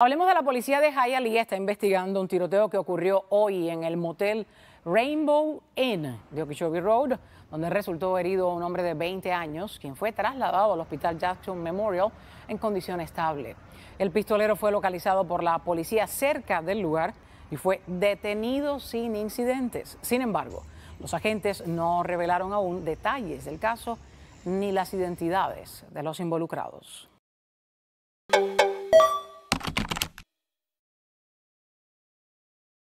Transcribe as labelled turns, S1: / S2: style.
S1: Hablemos de la policía de Hialeah, está investigando un tiroteo que ocurrió hoy en el motel Rainbow Inn de Okeechobee Road, donde resultó herido un hombre de 20 años, quien fue trasladado al Hospital Jackson Memorial en condición estable. El pistolero fue localizado por la policía cerca del lugar y fue detenido sin incidentes. Sin embargo, los agentes no revelaron aún detalles del caso ni las identidades de los involucrados.